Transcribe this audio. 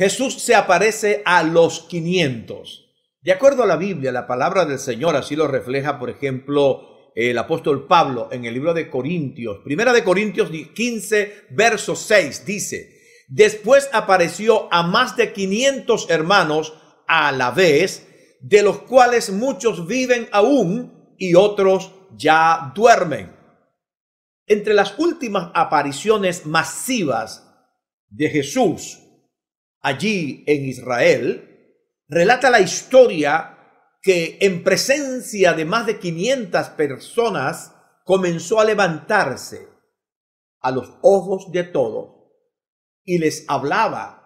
Jesús se aparece a los 500. De acuerdo a la Biblia, la palabra del Señor así lo refleja, por ejemplo, el apóstol Pablo en el libro de Corintios, primera de Corintios 15, verso 6, dice, después apareció a más de 500 hermanos a la vez, de los cuales muchos viven aún y otros ya duermen. Entre las últimas apariciones masivas de Jesús, allí en Israel, relata la historia que en presencia de más de 500 personas comenzó a levantarse a los ojos de todos y les hablaba